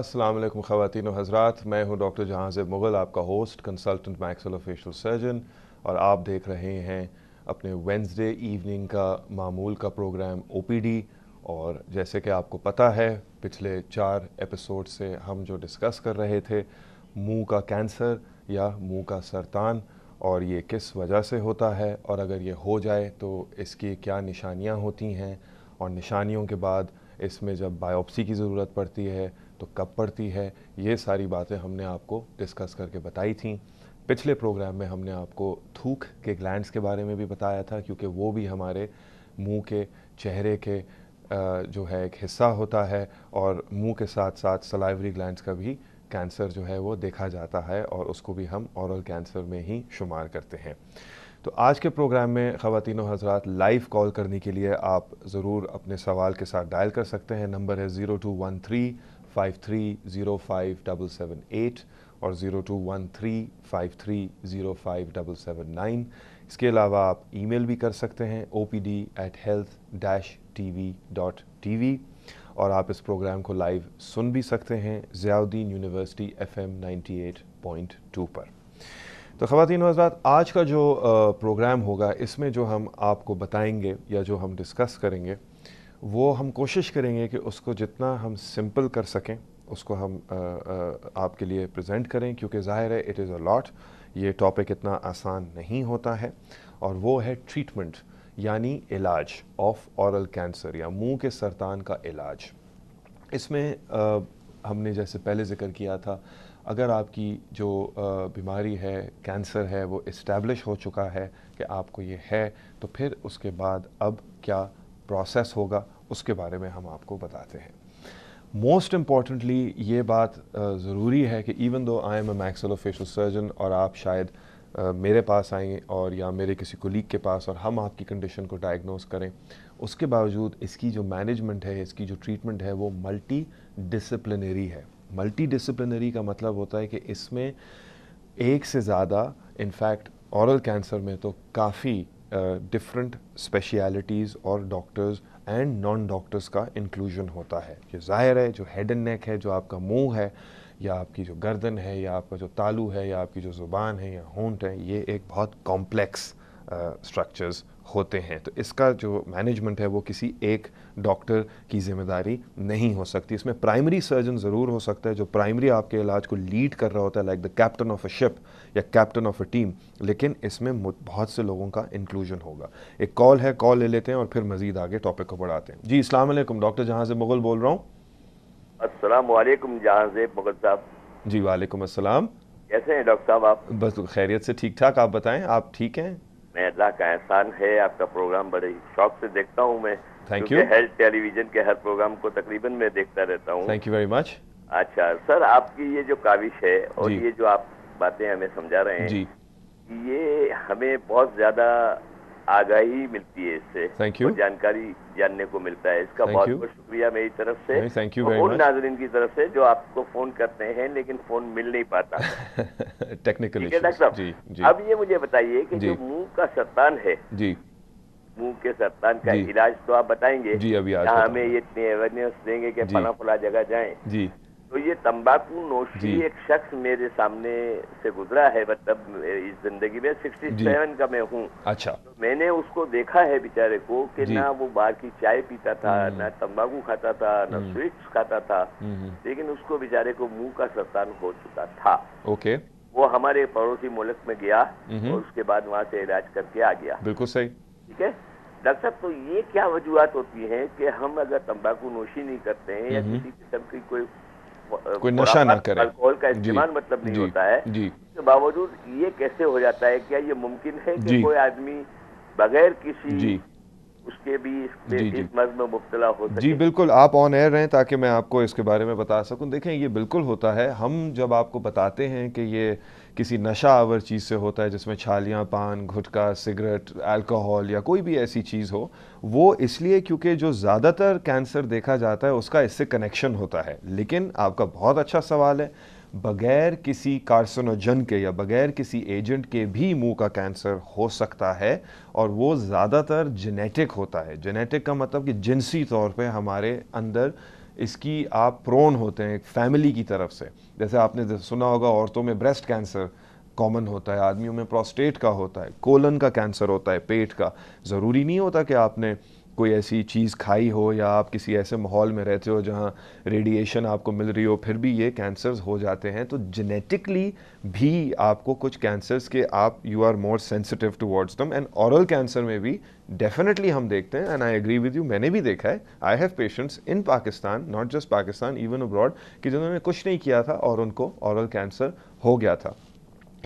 अस्सलाम वालेकुम ख़वातिन हजरात मैं हूं डॉक्टर जहाज़ मुग़ल आपका होस्ट कंसल्टेंट मैक्सलोफेशियल सर्जन और आप देख रहे हैं अपने वेंसडे इवनिंग का मामूल का प्रोग्राम ओपीडी और जैसे कि आपको पता है पिछले चार एपिसोड से हम जो डिस्कस कर रहे थे मुंह का कैंसर या मुंह का सरतान और ये किस वजह से होता है और अगर ये हो जाए तो इसकी क्या निशानियाँ होती हैं और निशानियों के बाद इसमें जब बायोप्सी की ज़रूरत पड़ती है तो कब पड़ती है ये सारी बातें हमने आपको डिस्कस करके बताई थी पिछले प्रोग्राम में हमने आपको थूक के ग्लैंड्स के बारे में भी बताया था क्योंकि वो भी हमारे मुंह के चेहरे के जो है एक हिस्सा होता है और मुंह के साथ साथ सलाइवरी ग्लैंड्स का भी कैंसर जो है वो देखा जाता है और उसको भी हम औरल कैंसर में ही शुमार करते हैं तो आज के प्रोग्राम में ख़वान हजरात लाइव कॉल करने के लिए आप ज़रूर अपने सवाल के साथ डायल कर सकते हैं नंबर है ज़ीरो टू वन थ्री और zero two one three five three zero five double seven nine इसके अलावा आप ईमेल भी कर सकते हैं O P D at health dash T V dot T V और आप इस प्रोग्राम को लाइव सुन भी सकते हैं Ziauddin university F M ninety eight point two पर तो ख़वान हजरात आज का जो प्रोग्राम होगा इसमें जो हम आपको बताएंगे या जो हम डिस्कस करेंगे वो हम कोशिश करेंगे कि उसको जितना हम सिंपल कर सकें उसको हम आ, आ, आपके लिए प्रेजेंट करें क्योंकि ज़ाहिर है इट इज़ अ लॉट ये टॉपिक इतना आसान नहीं होता है और वो है ट्रीटमेंट यानी इलाज ऑफ औरल कैंसर या मुंह के सरतान का इलाज इसमें आ, हमने जैसे पहले जिक्र किया था अगर आपकी जो बीमारी है कैंसर है वो इस्टेब्लिश हो चुका है कि आपको ये है तो फिर उसके बाद अब क्या प्रोसेस होगा उसके बारे में हम आपको बताते हैं मोस्ट इम्पॉर्टेंटली ये बात ज़रूरी है कि even though I am a maxillofacial surgeon और आप शायद मेरे पास आएँ और या मेरे किसी कोलीग के पास और हम आपकी कंडीशन को डायग्नोस करें उसके बावजूद इसकी जो मैनेजमेंट है इसकी जो ट्रीटमेंट है वो मल्टी डिसिप्लिनरी है मल्टी डिसिप्लिनरी का मतलब होता है कि इसमें एक से ज़्यादा इनफैक्ट औरल कैंसर में तो काफ़ी डिफरेंट स्पेशलिटीज़ और डॉक्टर्स एंड नॉन डॉक्टर्स का इंक्लूजन होता है ये ज़ाहिर है जो हेड एंड नेक है जो आपका मुंह है या आपकी जो गर्दन है या आपका जो तालू है या आपकी जो ज़ुबान है या होंट है ये एक बहुत कॉम्प्लेक्स स्ट्रक्चर्स होते हैं तो इसका जो मैनेजमेंट है वो किसी एक डॉक्टर की जिम्मेदारी नहीं हो सकती इसमें प्राइमरी सर्जन ज़रूर हो सकता है जो प्राइमरी आपके इलाज को लीड कर रहा होता है like the captain of a ship या कैप्टन ऑफ अ टीम लेकिन इसमें बहुत से लोगों का इंक्लूजन होगा एक कॉल है कॉल ले लेते हैं और फिर मज़ीद आगे टॉपिक को बढ़ाते हैं जी इस्लाम डॉक्टर जहाँ से मुगल बोल रहा हूँ असलम जहाँ से मुगल साहब जी वालेकुम असलम कैसे हैं डॉक्टर साहब आप बस खैरियत से ठीक ठाक आप बताएं आप ठीक हैं मैं अल्लाह का एहसान है आपका प्रोग्राम बड़े शौक से देखता हूँ मैं थैंक यू हेल्थ टेलीविजन के हर प्रोग्राम को तकरीबन मैं देखता रहता हूँ थैंक यू वेरी मच अच्छा सर आपकी ये जो काविश है और ये जो आप बातें हमें समझा रहे हैं ये हमें बहुत ज्यादा आगाही मिलती है इससे थैंक यू जानकारी जानने को मिलता है इसका बहुत बहुत शुक्रिया मेरी तरफ से थैंक यू उन नाजरीन की तरफ से जो आपको फोन करते हैं लेकिन फोन मिल नहीं पाता टेक्निकल डॉक्टर साहब अब ये मुझे बताइए कि जो मुंह का सत्तान है जी मुंह के सत्तान का इलाज तो आप बताएंगे जी अभी हाँ, हमें इतनी अवेयरनेस देंगे कि फला फला जगह जाए जी तो ये तंबाकू नोशी एक शख्स मेरे सामने से गुजरा है मतलब इस जिंदगी में सिक्सटी सेवन का मैं हूँ अच्छा तो मैंने उसको देखा है बेचारे को कि ना वो बाहर की चाय पीता था हम्म। ना तंबाकू खाता था ना स्वीट्स हम्म। खाता था हम्म, लेकिन उसको बेचारे को मुंह का सरतान हो चुका था ओके वो हमारे पड़ोसी मुल्क में गया और उसके बाद वहाँ से इलाज करके आ गया बिल्कुल सही ठीक है डॉक्टर साहब तो ये क्या वजूहत होती है कि हम अगर तंबाकू नोशी नहीं करते हैं या किसी किस्म की कोई कोई नशा ना करे अल्कोहल का इस्तेमाल मतलब नहीं होता है इसके बावजूद ये कैसे हो जाता है क्या ये मुमकिन है कि कोई आदमी बगैर किसी उसके भी इस मर्ज में मुबतला हो जी बिल्कुल आप ऑन एयर रहें ताकि मैं आपको इसके बारे में बता सकूं देखें ये बिल्कुल होता है हम जब आपको बताते हैं कि ये किसी नशा आवर चीज़ से होता है जिसमें छालियाँ पान घुटका सिगरेट अल्कोहल या कोई भी ऐसी चीज़ हो वो इसलिए क्योंकि जो ज़्यादातर कैंसर देखा जाता है उसका इससे कनेक्शन होता है लेकिन आपका बहुत अच्छा सवाल है बगैर किसी कार्सनोजन के या बगैर किसी एजेंट के भी मुंह का कैंसर हो सकता है और वो ज़्यादातर जेनेटिक होता है जेनेटिक का मतलब कि जिनसी तौर पे हमारे अंदर इसकी आप प्रोन होते हैं फैमिली की तरफ से जैसे आपने सुना होगा औरतों में ब्रेस्ट कैंसर कॉमन होता है आदमियों में प्रोस्टेट का होता है कोलन का कैंसर होता है पेट का ज़रूरी नहीं होता कि आपने कोई ऐसी चीज़ खाई हो या आप किसी ऐसे माहौल में रहते हो जहाँ रेडिएशन आपको मिल रही हो फिर भी ये कैंसर्स हो जाते हैं तो जेनेटिकली भी आपको कुछ कैंसर्स के आप you are more sensitive towards them and oral cancer में भी डेफिनेटली हम देखते हैं and I agree with you मैंने भी देखा है I have patients in Pakistan not just Pakistan even abroad कि जिन्होंने कुछ नहीं किया था और उनको औरल कैंसर हो गया था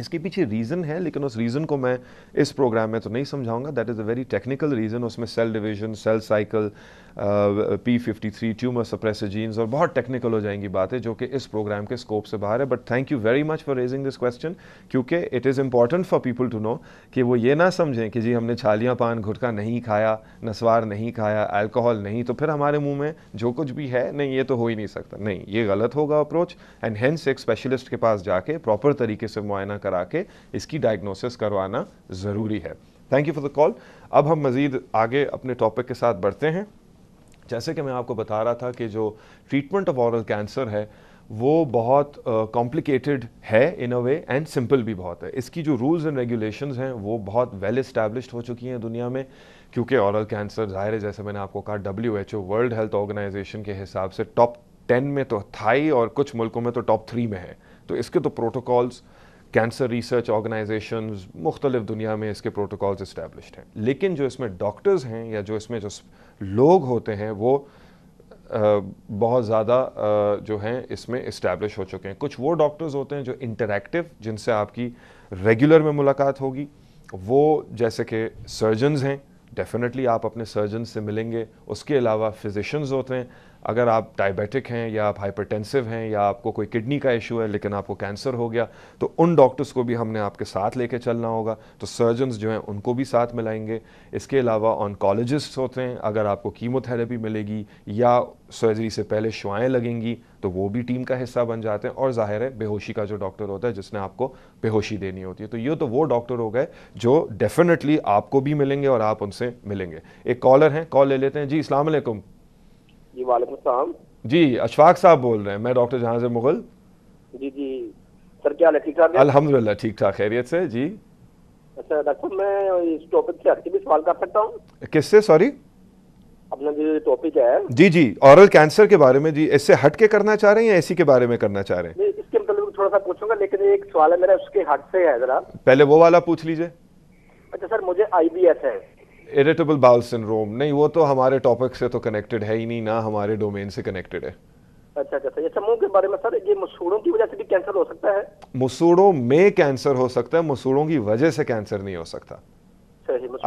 इसके पीछे रीज़न है लेकिन उस रीज़न को मैं इस प्रोग्राम में तो नहीं समझाऊंगा that is a very technical reason उसमें cell division cell cycle P fifty three tumour suppressor genes और बहुत टेक्निकल हो जाएंगी बातें जो कि इस प्रोग्राम के स्कोप से बाहर है but thank you very much for raising this question क्योंकि it is important for people to know कि वो ये ना समझें कि जी हमने छालियाँ पान घुटका नहीं खाया नसवार नहीं खाया अल्कोहल नहीं तो फिर हमारे मुँह में जो कुछ भी है नहीं ये तो हो ही नहीं सकता नहीं ये गलत होगा अप्रोच एंड हेंस एक स्पेशलिस्ट के पास जाके प्रॉपर तरीके से मुआयना करा के इसकी डायग्नोसिस करवाना ज़रूरी है thank you for the call अब हम मज़ीद आगे अपने टॉपिक के साथ बढ़ते हैं जैसे कि मैं आपको बता रहा था कि जो ट्रीटमेंट ऑफ ऑरल कैंसर है वो बहुत कॉम्प्लिकेटेड uh, है इन अ वे एंड सिंपल भी बहुत है इसकी जो रूल्स एंड रेगुलेशंस हैं वो बहुत वेल इस्टेब्लिश हो चुकी हैं दुनिया में क्योंकि औरल कैंसर जाहिर है जैसे मैंने आपको कहा W H O world health organisation के हिसाब से टॉप टेन में तो था ही और कुछ मुल्कों में तो टॉप थ्री में है तो इसके तो प्रोटोकॉल्स कैंसर रिसर्च ऑर्गेनाइजेशन मुख्तलिफ दुनिया में इसके प्रोटोकॉल्स इस्टेब्लिश्ड हैं लेकिन जो इसमें डॉक्टर्स हैं या जो इसमें जो लोग होते हैं वो आ, बहुत ज़्यादा जो हैं इसमें इस्टेब्लिश हो चुके हैं कुछ वो डॉक्टर्स होते हैं जो इंटरेक्टिव जिनसे आपकी रेगुलर में मुलाकात होगी वो जैसे कि सर्जनस हैं डेफिनेटली आप अपने सर्जन से मिलेंगे उसके अलावा फिजिशंस होते हैं अगर आप डायबिटिक हैं या आप हाइपरटेंसिव हैं या आपको कोई किडनी का इशू है लेकिन आपको कैंसर हो गया तो उन डॉक्टर्स को भी हमने आपके साथ लेके चलना होगा तो सर्जन्स जो हैं उनको भी साथ मिलाएंगे इसके अलावा ऑनकोलॉजिस्ट होते हैं अगर आपको कीमोथेरेपी मिलेगी या सर्जरी से पहले शुआएँ लगेंगी तो वो भी टीम का हिस्सा बन जाते हैं और जाहिर है बेहोशी का जो डॉक्टर होता है जिसने आपको बेहोशी देनी होती है तो ये तो वो डॉक्टर हो गए जो डेफिनेटली आपको भी मिलेंगे और आप उनसे मिलेंगे एक कॉलर हैं कॉल ले लेते हैं जी इस्लाम जी वालेकुम जी अशफाक साहब बोल रहे हैं मैं डॉक्टर से मुगल जी जी सर क्या हाल है ठीक ठाक अलहमदिल्ला ठीक ठाक खैरियत से जी अच्छा डॉक्टर मैं इस टॉपिक से हटके भी सवाल कर सकता हूँ किससे सॉरी अपना जो टॉपिक है जी जी औरल कैंसर के बारे में जी इससे हट के करना चाह रहे हैं या इसी के बारे में करना चाह रहे हैं इसके मतलब थोड़ा सा पूछूंगा लेकिन एक सवाल है मेरा उसके हट से है जरा पहले वो वाला पूछ लीजिए अच्छा सर मुझे आई है इरिटेबल बाउल सिंड्रोम नहीं वो तो हमारे टॉपिक से तो कनेक्टेड है ही नहीं ना हमारे डोमेन से कनेक्टेड है अच्छा अच्छा, अच्छा के बारे में सर ये की वजह से भी कैंसर हो सकता है मसूड़ों में कैंसर हो सकता है मसूड़ों की वजह से कैंसर नहीं हो सकता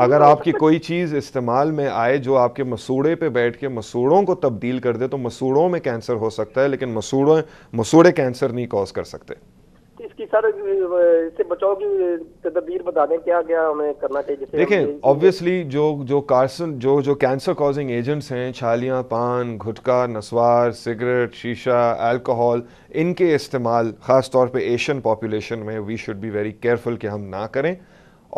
अगर आपकी कोई चीज़ इस्तेमाल में आए जो आपके मसूड़े पे बैठ के मसूड़ों को तब्दील कर दे तो मसूड़ों में कैंसर हो सकता है लेकिन मसूड़ों मसूड़े कैंसर नहीं कॉज कर सकते सर इससे बचाव की तदबीर बता दें क्या क्या हमें करना चाहिए देखें ऑब्वियसली जो जो कार्सन जो जो कैंसर कॉजिंग एजेंट्स हैं छालियाँ पान घुटका नस्वार सिगरेट शीशा अल्कोहल इनके इस्तेमाल ख़ास तौर पे एशियन पॉपुलेशन में we should be very careful कि हम ना करें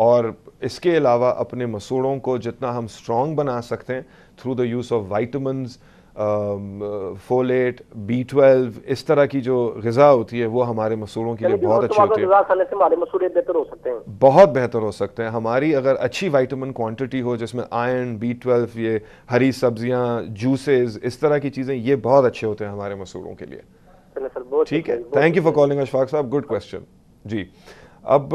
और इसके अलावा अपने मसूड़ों को जितना हम स्ट्रॉन्ग बना सकते हैं through the use of vitamin folate B twelve इस तरह की जो गज़ा होती है वो हमारे मसूरों के लिए बहुत अच्छी होती है बहुत बेहतर हो सकते हैं हमारी अगर अच्छी वाइटमिन क्वांटिटी हो जिसमें आयरन बी ट्वेल्व ये हरी सब्जियां जूसेस इस तरह की चीज़ें ये बहुत अच्छे होते हैं हमारे मसूरों के लिए ठीक है thank you for calling Ashfaq साहब गुड क्वेश्चन जी अब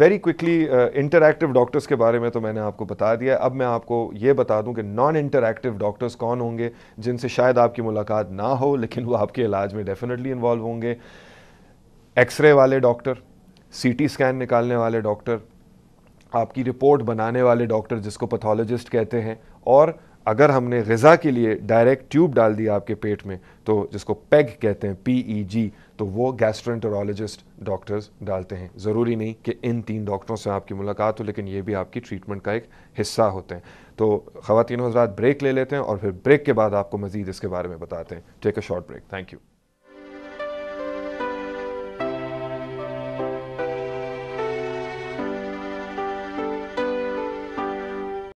वेरी क्विकली इंटरैक्टिव डॉक्टर्स के बारे में तो मैंने आपको बता दिया अब मैं आपको ये बता दूं कि नॉन इंटरैक्टिव डॉक्टर्स कौन होंगे जिनसे शायद आपकी मुलाकात ना हो लेकिन वो आपके इलाज में डेफिनेटली इन्वॉल्व होंगे एक्सरे वाले डॉक्टर सीटी स्कैन निकालने वाले डॉक्टर आपकी रिपोर्ट बनाने वाले डॉक्टर जिसको पैथोलॉजिस्ट कहते हैं और अगर हमने गज़ा के लिए डायरेक्ट ट्यूब डाल दिया आपके पेट में तो जिसको पेग कहते हैं पी ई जी तो वो गैस्ट्रेंटरोलॉजिस्ट डॉक्टर्स डालते हैं ज़रूरी नहीं कि इन तीन डॉक्टरों से आपकी मुलाकात हो लेकिन ये भी आपकी ट्रीटमेंट का एक हिस्सा होते हैं तो खातिन हजरात ब्रेक ले लेते हैं और फिर ब्रेक के बाद आपको मज़ीद इसके बारे में बताते हैं take a short break thank you